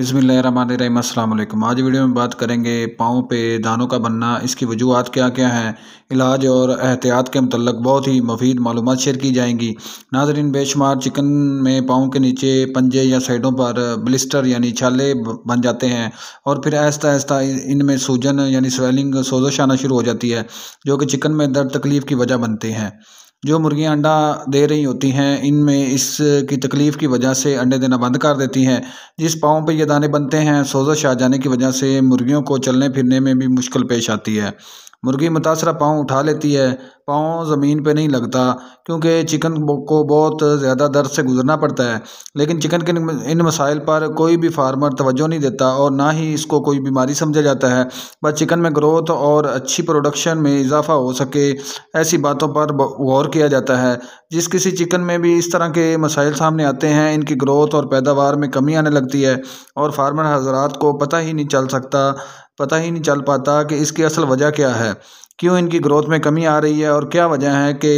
बिसमीम आज वीडियो में बात करेंगे पाँव पे दानों का बनना इसकी वजूहत क्या क्या हैं इलाज और एहतियात के मतलब बहुत ही मफीद मालूम शेयर की जाएंगी नाजरीन बेशुमार चिकन में पाँव के नीचे पंजे या साइडों पर ब्लिस्टर यानी छाले बन जाते हैं और फिर आहिस्ता आहिस्ता इनमें सूजन यानी स्वेलिंग सोजश आना शुरू हो जाती है जो कि चिकन में दर्द तकलीफ़ की वजह बनते हैं जो मुर्गियां अंडा दे रही होती हैं इनमें इसकी तकलीफ़ की वजह से अंडे देना बंद कर देती हैं जिस पाँव पर ये दाने बनते हैं सोजश आ जाने की वजह से मुर्गियों को चलने फिरने में भी मुश्किल पेश आती है मुर्गी मुतासरा पाँव उठा लेती है पाँव ज़मीन पे नहीं लगता क्योंकि चिकन को बहुत ज़्यादा दर्द से गुजरना पड़ता है लेकिन चिकन के इन मसाइल पर कोई भी फार्मर तवज्जो नहीं देता और ना ही इसको कोई बीमारी समझा जाता है बस चिकन में ग्रोथ और अच्छी प्रोडक्शन में इजाफा हो सके ऐसी बातों पर गौर किया जाता है जिस किसी चिकन में भी इस तरह के मसाइल सामने आते हैं इनकी ग्रोथ और पैदावार में कमी आने लगती है और फार्मर हजरात को पता ही नहीं चल सकता पता ही नहीं चल पाता कि इसकी असल वजह क्या है क्यों इनकी ग्रोथ में कमी आ रही है और क्या वजह है कि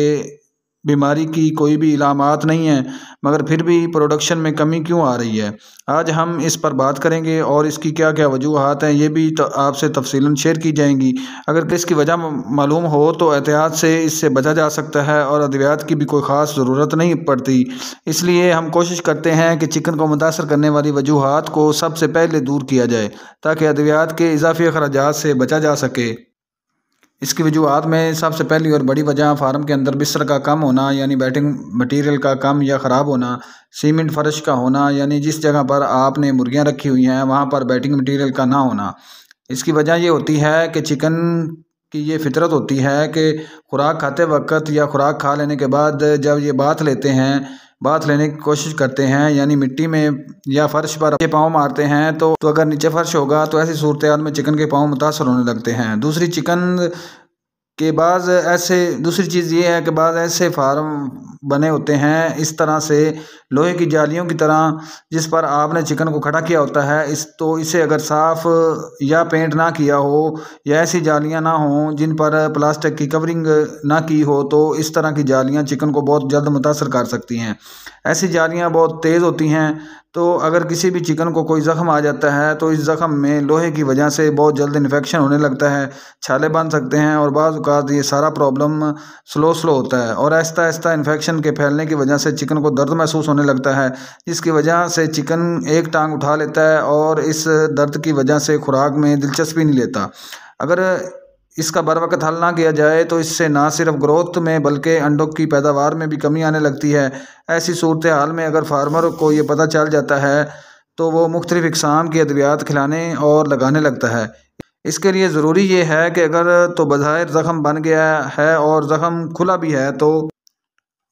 बीमारी की कोई भी इलामत नहीं है मगर फिर भी प्रोडक्शन में कमी क्यों आ रही है आज हम इस पर बात करेंगे और इसकी क्या क्या वजूहत हैं ये भी तो आपसे तफसीला शेयर की जाएंगी अगर किसकी वजह मालूम हो तो एहतियात से इससे बचा जा सकता है और अद्वियात की भी कोई ख़ास ज़रूरत नहीं पड़ती इसलिए हम कोशिश करते हैं कि चिकन को मुतासर करने वाली वजूहत को सबसे पहले दूर किया जाए ताकि अद्वियात के इजाफी अखराज से बचा जा सके इसकी वजूहत में सबसे पहली और बड़ी वजह फार्म के अंदर बिस्तर का कम होना यानी बैटिंग मटेरियल का कम या ख़राब होना सीमेंट फर्श का होना यानी जिस जगह पर आपने मुर्गियाँ रखी हुई हैं वहाँ पर बैटिंग मटेरियल का ना होना इसकी वजह ये होती है कि चिकन की ये फितरत होती है कि खुराक खाते वक्त या खुराक खा लेने के बाद जब ये बात लेते हैं बाथ लेने की कोशिश करते हैं यानी मिट्टी में या फर्श पर के पाँव मारते हैं तो, तो अगर नीचे फर्श होगा तो ऐसी सूरत में चिकन के पाँव मुतासर होने लगते हैं दूसरी चिकन के बाद ऐसे दूसरी चीज़ ये है कि बाद ऐसे फार्म बने होते हैं इस तरह से लोहे की जालियों की तरह जिस पर आपने चिकन को खड़ा किया होता है इस तो इसे अगर साफ या पेंट ना किया हो या ऐसी जालियां ना हों जिन पर प्लास्टिक की कवरिंग ना की हो तो इस तरह की जालियां चिकन को बहुत जल्द मुतासर कर सकती हैं ऐसी जालियां बहुत तेज़ होती हैं तो अगर किसी भी चिकन को कोई ज़ख़म आ जाता है तो इस ज़ख़म में लोहे की वजह से बहुत जल्द इन्फेक्शन होने लगता है छाले बन सकते हैं और बाज़ात ये सारा प्रॉब्लम स्लो स्लो होता है और ऐसा ऐसा इन्फेक्शन के फैलने की वजह से चिकन को दर्द महसूस होने लगता है जिसकी वजह से चिकन एक टांग उठा लेता है और इस दर्द की वजह से खुराक में दिलचस्पी नहीं लेता अगर इसका बर वक्त हल ना किया जाए तो इससे ना सिर्फ ग्रोथ में बल्कि अंडों की पैदावार में भी कमी आने लगती है ऐसी सूरत हाल में अगर फार्मर को ये पता चल जाता है तो वो मुख्तलिफ़ इकसाम की अद्वियात खिलाने और लगाने लगता है इसके लिए ज़रूरी ये है कि अगर तो बाहर ज़ख़म बन गया है और ज़ख़म खुला भी है तो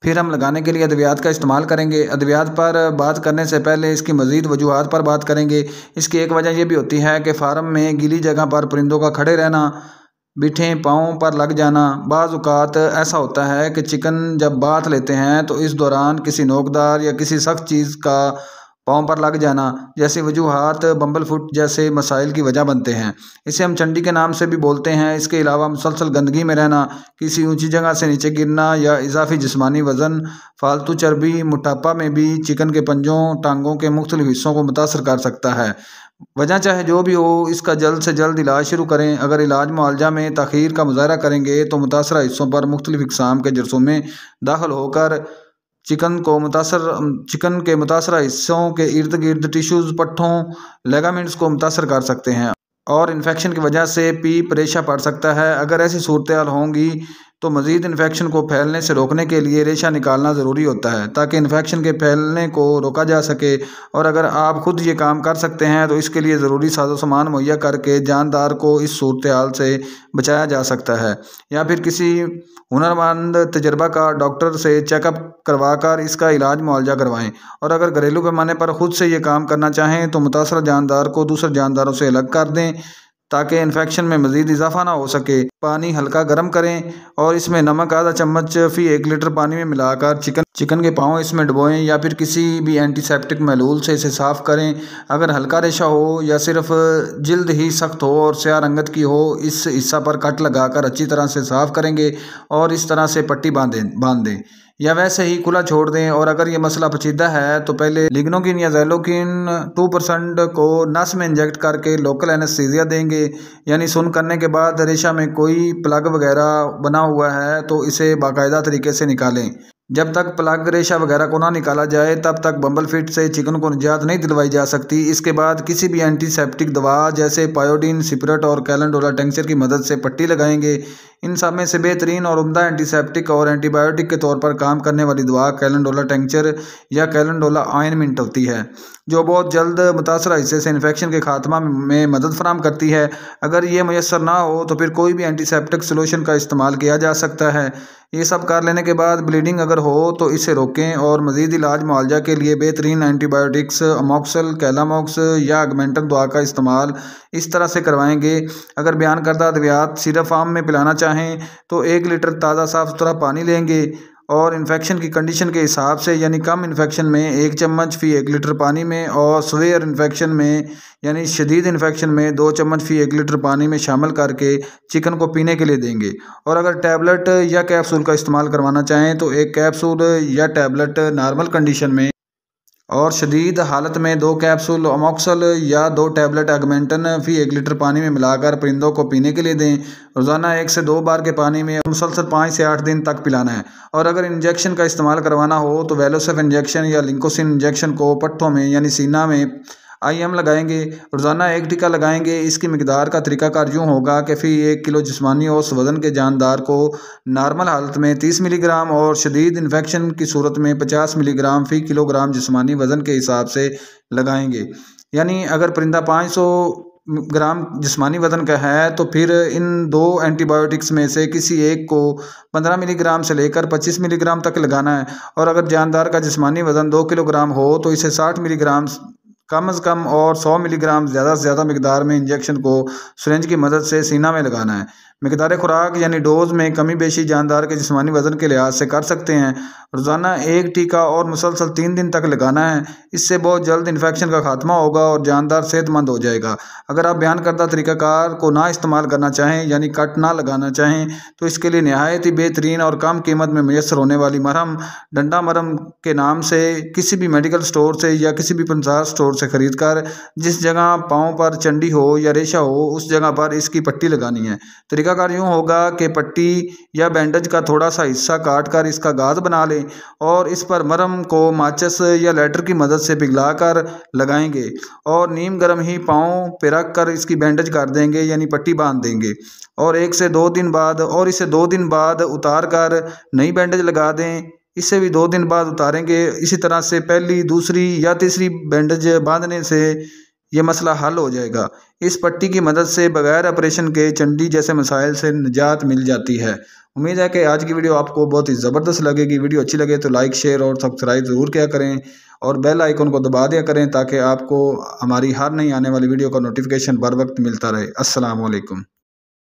फिर हम लगाने के लिए अद्वियात का इस्तेमाल करेंगे अद्वियात पर बात करने से पहले इसकी मज़ीद वजूहत पर बात करेंगे इसकी एक वजह यह भी होती है कि फार्म में गीली जगह पर परिंदों का खड़े रहना बिठे पाँव पर लग जाना बाजात ऐसा होता है कि चिकन जब बात लेते हैं तो इस दौरान किसी नोकदार या किसी सख्त चीज़ का पाँव पर लग जाना जैसे वजूहत बम्बल फुट जैसे मसाइल की वजह बनते हैं इसे हम चंडी के नाम से भी बोलते हैं इसके अलावा मुसलसल गंदगी में रहना किसी ऊंची जगह से नीचे गिरना या इजाफी जिस्मानी वज़न फालतू चर्बी मोटापा में भी चिकन के पंजों टांगों के मुख्तलिफ हिस्सों को मुतासर कर सकता है वजह चाहे जो भी हो इसका जल्द से जल्द इलाज शुरू करें अगर इलाज मुआलजा में तखीर का मुजाहरा करेंगे तो मुतासर हिस्सों पर मुख्तलिफ़ इकसाम के जरसों में दाखिल होकर चिकन को मुतासर चिकन के मुतासर हिस्सों के इर्द गिर्द टिश्यूज़ पट्ठों लेगामेंट्स को मुतासर कर सकते हैं और इन्फेक्शन की वजह से पी परेशा पड़ सकता है अगर ऐसी सूरत होंगी तो मज़ीद इन्फेक्शन को फैलने से रोकने के लिए रेशा निकालना ज़रूरी होता है ताकि इन्फेक्शन के फैलने को रोका जा सके और अगर आप ख़ुद ये काम कर सकते हैं तो इसके लिए ज़रूरी साजो सामान मुहैया करके जानदार को इस सूरत हाल से बचाया जा सकता है या फिर किसी हुनरमंद तजर्बा का डॉक्टर से चेकअप करवा कर इसका इलाज मुआवजा करवाएँ और अगर घरेलू पैमाने पर ख़ुद से ये काम करना चाहें तो मुतासर जानदार को दूसरे जानदारों से अलग कर दें ताकि इन्फेक्शन में मज़ीद इजाफा ना हो सके पानी हल्का गर्म करें और इसमें नमक आधा चम्मच फी एक लीटर पानी में मिलाकर चिकन चिकन के पाँव इसमें डुबोएं या फिर किसी भी एंटीसेप्टिक महलूल से इसे साफ़ करें अगर हल्का रेशा हो या सिर्फ जल्द ही सख्त हो और स्या रंगत की हो इस हिस्सा पर कट लगाकर अच्छी तरह से साफ़ करेंगे और इस तरह से पट्टी बांधें बांध दें या वैसे ही खुला छोड़ दें और अगर ये मसला पचीदा है तो पहले लिग्नोकिन या जैलोकिन टू परसेंट को नस में इंजेक्ट करके लोकल एनेस्थीजिया देंगे यानी सुन करने के बाद रेशा में कोई प्लग वगैरह बना हुआ है तो इसे बाकायदा तरीके से निकालें जब तक प्लग रेशा वगैरह को ना निकाला जाए तब तक बम्बल फिट से चिकन को निजात नहीं दिलवाई जा सकती इसके बाद किसी भी एंटीसेप्टिक दवा जैसे पायोडीन सिपरेट और कैलेंडोला टेंक्चर की मदद से पट्टी लगाएंगे इन सब में से बेहतरीन और उमदा एंटीसेप्टिक और एंटीबायोटिक के तौर पर काम करने वाली दवा कैलेंडोला टेंचर या कैलेंडोला आयनमेंट होती है जो बहुत जल्द मुतासर हिस्से से इन्फेक्शन के खात्मा में मदद फराम करती है अगर ये मैसर ना हो तो फिर कोई भी एंटीसेप्टिक सोलूशन का इस्तेमाल किया जा सकता है ये सब कर लेने के बाद ब्लीडिंग अगर हो तो इसे रोकें और मजीद इलाज मुआवजा के लिए बेहतरीन एंटीबायोटिक्स अमोक्सल कैलामोक्स या अगमेंटन दवा का इस्तेमाल इस तरह से करवाएंगे अगर बयान करदा अद्वियात सिरफ आम में पिलाना चाहें चाहें तो एक लीटर ताज़ा साफ़ सुथरा पानी लेंगे और इन्फेक्शन की कंडीशन के हिसाब से यानी कम इन्फेक्शन में एक चम्मच फ़ी एक लीटर पानी में और सवेयर इन्फेक्शन में यानी शदीद इन्फेक्शन में दो चम्मच फ़ी एक लीटर पानी में शामिल करके चिकन को पीने के लिए देंगे और अगर टैबलेट या कैप्सूल का इस्तेमाल करवाना चाहें तो एक कैप्सूल या टैबलेट नॉर्मल कंडीशन में और शदीद हालत में दो कैप्सूल अमोक्सल या दो टैबलेट अगमेंटन फ़ी एक लीटर पानी में मिलाकर परिंदों को पीने के लिए दें रोज़ाना एक से दो बार के पानी में मुसलसल पाँच से आठ दिन तक पिलाना है और अगर इंजेक्शन का इस्तेमाल करवाना हो तो वेलोसेफ इंजेक्शन या लिंकोसिन इंजेक्शन को पट्ठों में यानी सीना में आई एम लगाएंगे रोज़ाना एक टीका लगाएंगे इसकी मकदार का तरीक़ाकार यूँ होगा कि फ़ी एक किलो जिसमानी और वज़न के जानदार को नॉर्मल हालत में तीस मिलीग्राम और शदीद इन्फेक्शन की सूरत में पचास मिलीग्राम फ़ी किलोग्राम जिसमानी वज़न के हिसाब से लगाएंगे यानी अगर परिंदा पाँच सौ ग्राम जिसमानी वज़न का है तो फिर इन दो एंटीबायोटिक्स में से किसी एक को 15 मिलीग्राम से लेकर 25 मिलीग्राम तक लगाना है और अगर जानदार का जिसमानी वज़न दो किलोग्राम हो तो इसे साठ मिलीग्राम कम अज़ कम और 100 मिलीग्राम ज़्यादा से ज़्यादा मकदार में इंजेक्शन को सुरेंज की मदद से सीना में लगाना है मकदार खुराक यानी डोज़ में कमी बेशी जानदार के जिसमानी वज़न के लिहाज से कर सकते हैं रोज़ाना एक टीका और मुसलसल तीन दिन तक लगाना है इससे बहुत जल्द इन्फेक्शन का खात्मा होगा और जानदार सेहतमंद हो जाएगा अगर आप बयान करदा तरीक़ाकार को ना इस्तेमाल करना चाहें यानी कट ना लगाना चाहें तो इसके लिए नहायत ही बेहतरीन और कम कीमत में मैसर होने वाली मरहम डंडा मरहम के नाम से किसी भी मेडिकल स्टोर से या किसी भी पंसार स्टोर से ख़रीद कर जिस जगह पाँव पर चंडी हो या रेशा हो उस जगह पर इसकी पट्टी लगानी है तरीका तरीका कार यूँ होगा कि पट्टी या बैंडेज का थोड़ा सा हिस्सा काट कर इसका गाज बना लें और इस पर मरम को माचिस या लेटर की मदद से पिघला कर लगाएंगे और नीम गर्म ही पाँव पे रख कर इसकी बैंडेज कर देंगे यानी पट्टी बांध देंगे और एक से दो दिन बाद और इसे दो दिन बाद उतार कर नई बैंडेज लगा दें इसे भी दो दिन बाद उतारेंगे इसी तरह से पहली दूसरी या तीसरी बैंडेज बांधने से ये मसला हल हो जाएगा इस पट्टी की मदद से बगैर ऑपरेशन के चंडी जैसे मसाइल से निजात मिल जाती है उम्मीद है कि आज की वीडियो आपको बहुत ही ज़बरदस्त लगेगी वीडियो अच्छी लगे तो लाइक शेयर और सब्सक्राइब ज़रूर किया करें और बेल आइकन को दबा दिया करें ताकि आपको हमारी हर नई आने वाली वीडियो का नोटिफिकेशन बर वक्त मिलता रहे असलकम